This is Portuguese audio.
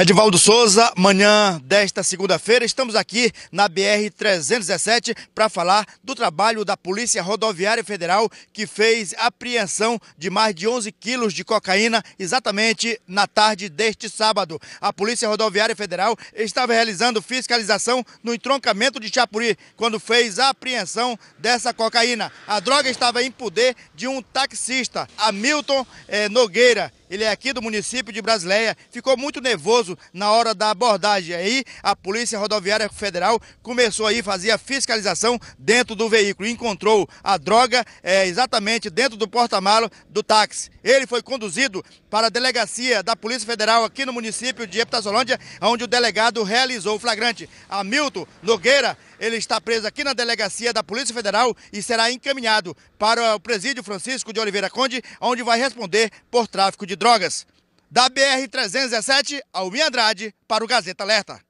Edvaldo Souza, manhã desta segunda-feira, estamos aqui na BR-317 para falar do trabalho da Polícia Rodoviária Federal que fez apreensão de mais de 11 quilos de cocaína exatamente na tarde deste sábado. A Polícia Rodoviária Federal estava realizando fiscalização no entroncamento de Chapuri quando fez a apreensão dessa cocaína. A droga estava em poder de um taxista, Hamilton eh, Nogueira. Ele é aqui do município de Brasileia, ficou muito nervoso na hora da abordagem. Aí a Polícia Rodoviária Federal começou aí a fazer a fiscalização dentro do veículo. Encontrou a droga é, exatamente dentro do porta-malo do táxi. Ele foi conduzido para a delegacia da Polícia Federal aqui no município de Epitasolândia, onde o delegado realizou o flagrante. Hamilton Nogueira, ele está preso aqui na delegacia da Polícia Federal e será encaminhado para o presídio Francisco de Oliveira Conde, onde vai responder por tráfico de drogas. Da BR-317, Almi Andrade, para o Gazeta Alerta.